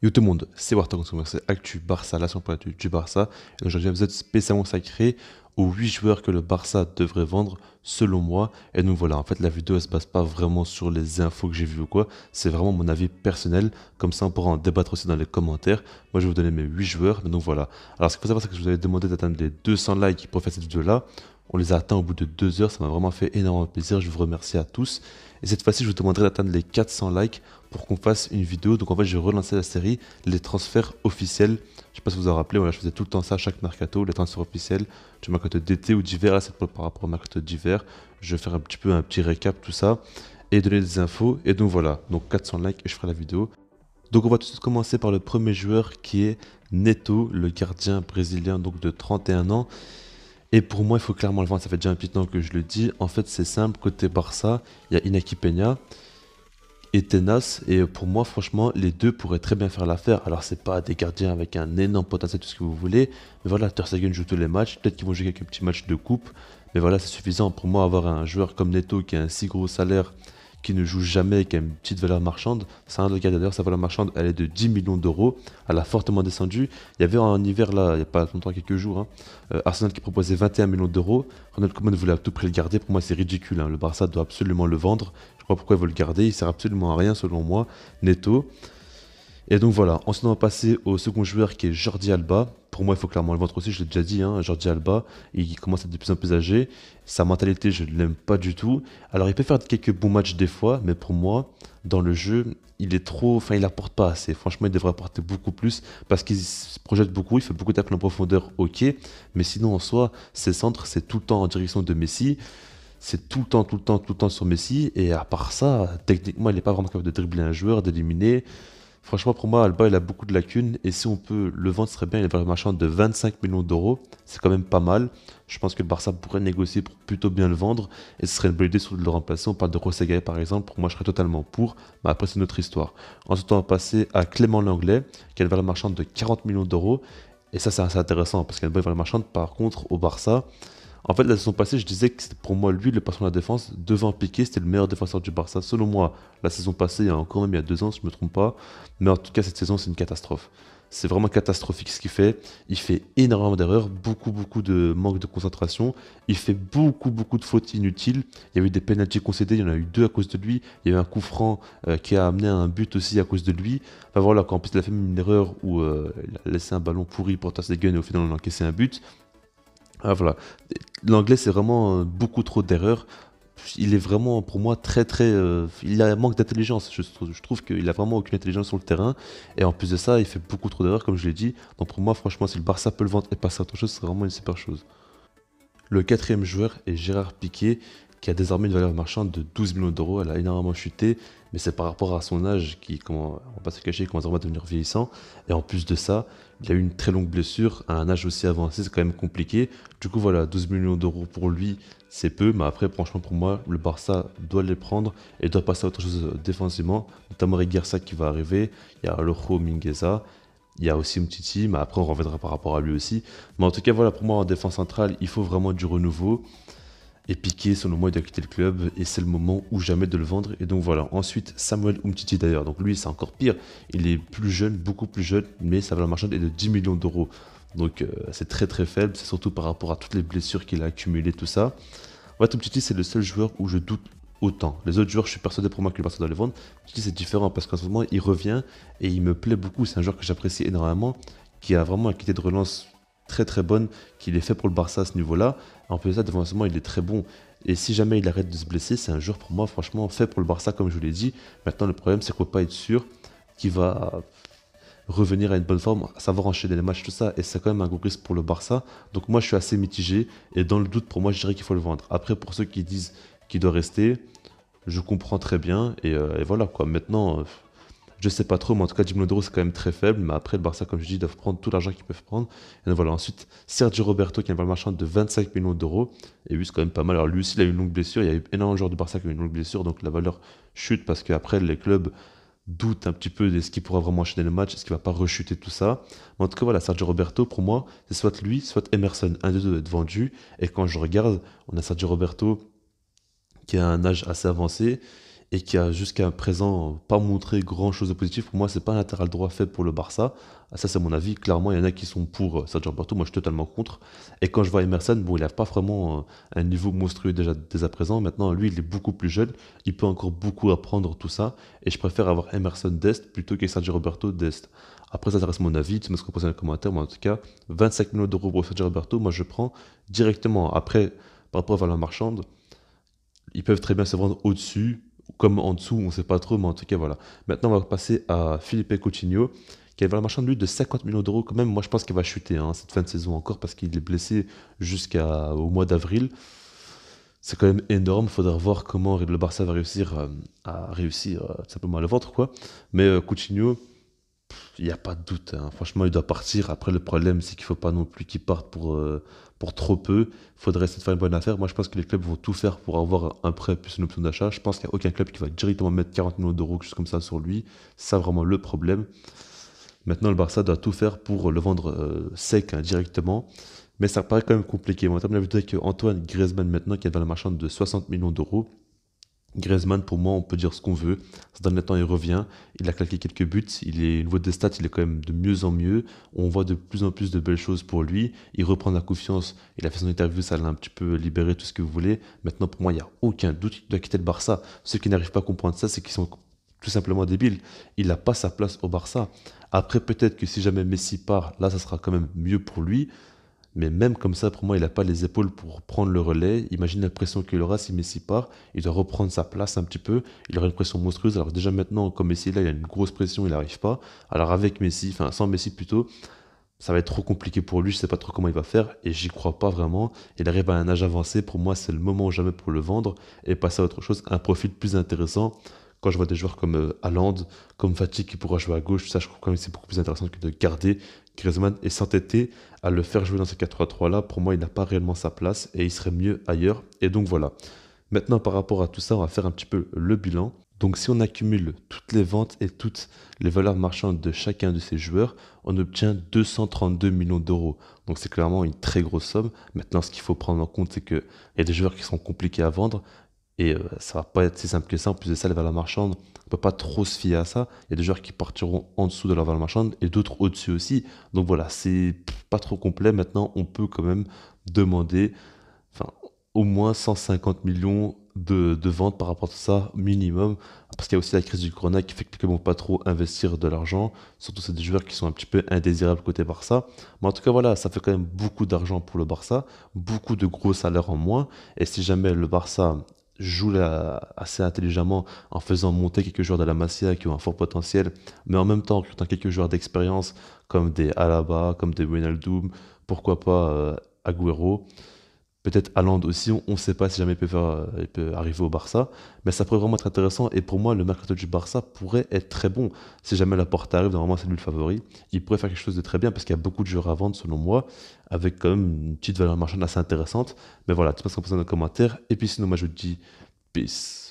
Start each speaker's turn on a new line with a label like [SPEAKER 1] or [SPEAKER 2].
[SPEAKER 1] Yo tout le monde, c'est Wartang, c'est Actu Barça, la pour l'actu du Barça. Et aujourd'hui, un épisode spécialement sacré aux 8 joueurs que le Barça devrait vendre, selon moi. Et donc voilà, en fait, la vidéo, elle se base pas vraiment sur les infos que j'ai vues ou quoi. C'est vraiment mon avis personnel. Comme ça, on pourra en débattre aussi dans les commentaires. Moi, je vais vous donner mes 8 joueurs. Mais donc voilà. Alors, ce qu'il faut savoir, c'est que je vous avais demandé d'atteindre les 200 likes pour faire cette vidéo-là. On les a atteints au bout de deux heures, ça m'a vraiment fait énormément plaisir, je vous remercie à tous. Et cette fois-ci, je vous demanderai d'atteindre les 400 likes pour qu'on fasse une vidéo. Donc en fait, vais relancer la série Les transferts officiels. Je ne sais pas si vous vous en rappelez, je faisais tout le temps ça chaque mercato, les transferts officiels du mercato d'été ou d'hiver. Là, c'est par rapport au mercato d'hiver. Je vais faire un petit peu un petit récap, tout ça, et donner des infos. Et donc voilà, donc 400 likes et je ferai la vidéo. Donc on va tout de suite commencer par le premier joueur qui est Neto, le gardien brésilien donc de 31 ans. Et pour moi, il faut clairement le vendre. Ça fait déjà un petit temps que je le dis. En fait, c'est simple. Côté Barça, il y a Inaki Peña et Tenas. Et pour moi, franchement, les deux pourraient très bien faire l'affaire. Alors, c'est pas des gardiens avec un énorme potentiel, tout ce que vous voulez. Mais voilà, Ter joue tous les matchs. Peut-être qu'ils vont jouer quelques petits matchs de coupe. Mais voilà, c'est suffisant pour moi avoir un joueur comme Neto qui a un si gros salaire ne joue jamais avec une petite valeur marchande. C'est un cas d'ailleurs, sa valeur marchande, elle est de 10 millions d'euros. Elle a fortement descendu. Il y avait un hiver là, il n'y a pas longtemps, quelques jours, hein, euh, Arsenal qui proposait 21 millions d'euros. Ronald Koeman voulait à tout prix le garder. Pour moi, c'est ridicule. Hein. Le Barça doit absolument le vendre. Je crois pourquoi il veut le garder. Il sert absolument à rien selon moi. netto. Et donc voilà, ensuite on va passer au second joueur qui est Jordi Alba. Pour moi, il faut clairement le vendre aussi, je l'ai déjà dit, hein, Jordi Alba, il commence à être de plus en plus âgé. Sa mentalité, je ne l'aime pas du tout. Alors il peut faire quelques bons matchs des fois, mais pour moi, dans le jeu, il est trop, enfin il apporte pas assez. Franchement, il devrait apporter beaucoup plus parce qu'il se projette beaucoup, il fait beaucoup d'appels en profondeur, ok. Mais sinon, en soi, ses centres, c'est tout le temps en direction de Messi c'est tout le temps, tout le temps, tout le temps sur Messi. Et à part ça, techniquement, il n'est pas vraiment capable de dribbler un joueur, d'éliminer. Franchement, pour moi, Alba, il a beaucoup de lacunes. Et si on peut le vendre, ce serait bien. Il est vraiment marchand de 25 millions d'euros. C'est quand même pas mal. Je pense que le Barça pourrait négocier pour plutôt bien le vendre. Et ce serait une bonne idée de le remplacer. On parle de Rossegay, par exemple. Pour moi, je serais totalement pour. Mais après, c'est une autre histoire. Ensuite, on va passer à Clément Langlais, qui a une valeur marchande de 40 millions d'euros. Et ça, c'est assez intéressant parce qu'Alba est valeur marchande. Par contre, au Barça, en fait, la saison passée, je disais que pour moi, lui, le patron de la défense, devant Piqué, c'était le meilleur défenseur du Barça. Selon moi, la saison passée, a encore même il y a deux ans, je ne me trompe pas. Mais en tout cas, cette saison, c'est une catastrophe. C'est vraiment catastrophique ce qu'il fait. Il fait énormément d'erreurs, beaucoup, beaucoup de manque de concentration. Il fait beaucoup, beaucoup de fautes inutiles. Il y a eu des pénalités concédés, il y en a eu deux à cause de lui. Il y a eu un coup franc euh, qui a amené un but aussi à cause de lui. Enfin voilà, quand en plus il a fait une erreur où euh, il a laissé un ballon pourri pour tasser des guns et au final on a encaissé un but. Ah, voilà. L'anglais, c'est vraiment euh, beaucoup trop d'erreurs. Il est vraiment, pour moi, très, très. Euh, il a un manque d'intelligence. Je, trouve qu'il a vraiment aucune intelligence sur le terrain. Et en plus de ça, il fait beaucoup trop d'erreurs, comme je l'ai dit. Donc, pour moi, franchement, si le Barça peut le vendre et passer à autre chose, c'est vraiment une super chose. Le quatrième joueur est Gérard Piquet qui a désormais une valeur marchande de 12 millions d'euros. Elle a énormément chuté, mais c'est par rapport à son âge qui, comment, on va pas se cacher, commence à devenir vieillissant. Et en plus de ça, il a eu une très longue blessure à un âge aussi avancé, c'est quand même compliqué. Du coup, voilà, 12 millions d'euros pour lui, c'est peu, mais après, franchement, pour moi, le Barça doit les prendre et doit passer à autre chose euh, défensivement, notamment Garça qui va arriver, il y a Lojo Mingueza. Il y a aussi Mtiti, mais après on reviendra par rapport à lui aussi. Mais en tout cas, voilà, pour moi en défense centrale, il faut vraiment du renouveau. Et Piqué, selon le il doit quitter le club et c'est le moment ou jamais de le vendre. Et donc voilà. Ensuite, Samuel Umtiti d'ailleurs. Donc lui, c'est encore pire. Il est plus jeune, beaucoup plus jeune, mais sa valeur marchande est de 10 millions d'euros. Donc euh, c'est très très faible. C'est surtout par rapport à toutes les blessures qu'il a accumulées, tout ça. ouais Umtiti, c'est le seul joueur où je doute autant. Les autres joueurs, je suis persuadé pour moi que le Barça doit les vendre. Umtiti, c'est différent parce qu'en ce moment, il revient et il me plaît beaucoup. C'est un joueur que j'apprécie énormément, qui a vraiment un quitté de relance très très bonne, qu'il est fait pour le Barça à ce niveau-là. En plus, ça, défensivement, il est très bon. Et si jamais il arrête de se blesser, c'est un jour pour moi, franchement, fait pour le Barça, comme je vous l'ai dit. Maintenant, le problème, c'est qu'on peut pas être sûr qu'il va revenir à une bonne forme, savoir enchaîner les matchs, tout ça. Et c'est quand même un gros risque pour le Barça. Donc, moi, je suis assez mitigé. Et dans le doute, pour moi, je dirais qu'il faut le vendre. Après, pour ceux qui disent qu'il doit rester, je comprends très bien. Et, euh, voilà, quoi. Maintenant. Euh, je sais pas trop, mais en tout cas, d'euros, c'est quand même très faible. Mais après, le Barça, comme je dis, doivent prendre tout l'argent qu'ils peuvent prendre. Et voilà, ensuite, Sergio Roberto, qui est un valeur marchand de 25 millions d'euros. Et lui, c'est quand même pas mal. Alors lui aussi, il a eu une longue blessure. Il y a eu énormément de joueurs du Barça qui ont eu une longue blessure. Donc la valeur chute parce qu'après, les clubs doutent un petit peu de ce qui pourra vraiment enchaîner le match, est-ce qu'il va pas rechuter tout ça. Mais en tout cas, voilà, Sergio Roberto, pour moi, c'est soit lui, soit Emerson. Un des deux doit être vendu. Et quand je regarde, on a Sergio Roberto qui a un âge assez avancé et qui a jusqu'à présent pas montré grand chose de positif, pour moi, c'est pas un latéral droit fait pour le Barça. Ah, ça, c'est mon avis. Clairement, il y en a qui sont pour euh, Sergio Roberto. Moi, je suis totalement contre. Et quand je vois Emerson, bon, il n'a pas vraiment euh, un niveau monstrueux déjà dès à présent. Maintenant, lui, il est beaucoup plus jeune. Il peut encore beaucoup apprendre tout ça. Et je préfère avoir Emerson d'Est plutôt que Sergio Roberto d'Est. Après, ça, reste mon avis. Tu me ce que vous dans les commentaires. Mais en tout cas, 25 millions d'euros pour Sergio Roberto, moi, je prends directement. Après, par rapport à la marchande, ils peuvent très bien se vendre au-dessus comme en dessous, on ne sait pas trop, mais en tout cas, voilà. Maintenant, on va passer à Philippe Coutinho, qui avait la marchande de de 50 millions d'euros quand même. Moi, je pense qu'il va chuter hein, cette fin de saison encore parce qu'il est blessé jusqu'au mois d'avril. C'est quand même énorme. Il faudra voir comment le Barça va réussir euh, à réussir euh, simplement à le vendre, quoi. Mais euh, Coutinho il n'y a pas de doute. Hein. Franchement, il doit partir. Après, le problème, c'est qu'il ne faut pas non plus qu'il parte pour, euh, pour trop peu. Il faudrait essayer de faire une bonne affaire. Moi, je pense que les clubs vont tout faire pour avoir un prêt plus une option d'achat. Je pense qu'il n'y a aucun club qui va directement mettre 40 millions d'euros juste comme ça sur lui. C'est vraiment le problème. Maintenant, le Barça doit tout faire pour le vendre euh, sec hein, directement. Mais ça paraît quand même compliqué. Moi, je vu que Antoine Griezmann maintenant, qui est dans valeur marchande de 60 millions d'euros. Griezmann, pour moi, on peut dire ce qu'on veut. donne le temps, il revient. Il a claqué quelques buts. Il est, au niveau des stats, il est quand même de mieux en mieux. On voit de plus en plus de belles choses pour lui. Il reprend la confiance. Il a fait son interview, ça l'a un petit peu libéré, tout ce que vous voulez. Maintenant, pour moi, il n'y a aucun doute qu'il doit quitter le Barça. Ceux qui n'arrivent pas à comprendre ça, c'est qu'ils sont tout simplement débiles, Il n'a pas sa place au Barça. Après, peut-être que si jamais Messi part, là, ça sera quand même mieux pour lui. Mais même comme ça, pour moi, il n'a pas les épaules pour prendre le relais. Imagine la pression qu'il aura si Messi part. Il doit reprendre sa place un petit peu. Il aura une pression monstrueuse. Alors déjà maintenant, comme Messi là, il a une grosse pression, il n'arrive pas. Alors avec Messi, enfin sans Messi plutôt, ça va être trop compliqué pour lui. Je ne sais pas trop comment il va faire et j'y crois pas vraiment. Il arrive à un âge avancé. Pour moi, c'est le moment jamais pour le vendre et passer à autre chose, un profil plus intéressant quand je vois des joueurs comme euh, Aland, comme Fatih qui pourra jouer à gauche, ça je trouve quand même c'est beaucoup plus intéressant que de garder Griezmann et s'entêter à le faire jouer dans ces 4-3-3 là. Pour moi, il n'a pas réellement sa place et il serait mieux ailleurs. Et donc voilà. Maintenant, par rapport à tout ça, on va faire un petit peu le bilan. Donc si on accumule toutes les ventes et toutes les valeurs marchandes de chacun de ces joueurs, on obtient 232 millions d'euros. Donc c'est clairement une très grosse somme. Maintenant, ce qu'il faut prendre en compte, c'est qu'il y a des joueurs qui sont compliqués à vendre, et euh, ça va pas être si simple que ça. En plus de ça, les valeurs marchandes, on peut pas trop se fier à ça. Il y a des joueurs qui partiront en dessous de leur valeur marchande et d'autres au-dessus aussi. Donc voilà, c'est pas trop complet. Maintenant, on peut quand même demander enfin, au moins 150 millions de, ventes par rapport à ça, minimum. Parce qu'il y a aussi la crise du corona qui fait que ne vont pas trop investir de l'argent. Surtout, c'est des joueurs qui sont un petit peu indésirables côté Barça. Mais en tout cas, voilà, ça fait quand même beaucoup d'argent pour le Barça, beaucoup de gros salaires en moins. Et si jamais le Barça joue assez intelligemment en faisant monter quelques joueurs de la qui ont un fort potentiel, mais en même temps en recrutant quelques joueurs d'expérience comme des Alaba, comme des Wijnaldum, pourquoi pas euh, Aguero Peut-être Allende aussi, on ne sait pas si jamais il peut, faire, euh, peut, arriver au Barça. Mais ça pourrait vraiment être intéressant. Et pour moi, le mercato du Barça pourrait être très bon. Si jamais la porte arrive, normalement c'est lui le favori. Il pourrait faire quelque chose de très bien parce qu'il y a beaucoup de joueurs à vendre selon moi, avec quand même une petite valeur marchande assez intéressante. Mais voilà, tu penses qu'on peut dans les commentaires. Et puis sinon, moi je vous dis peace.